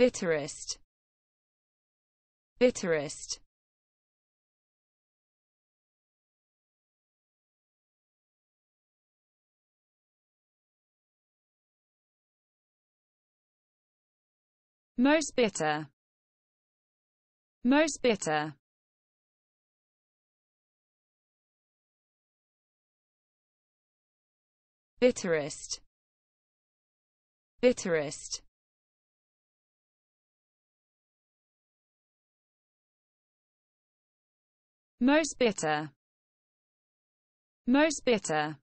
bitterest bitterest most bitter most bitter bitterest bitterest most bitter most bitter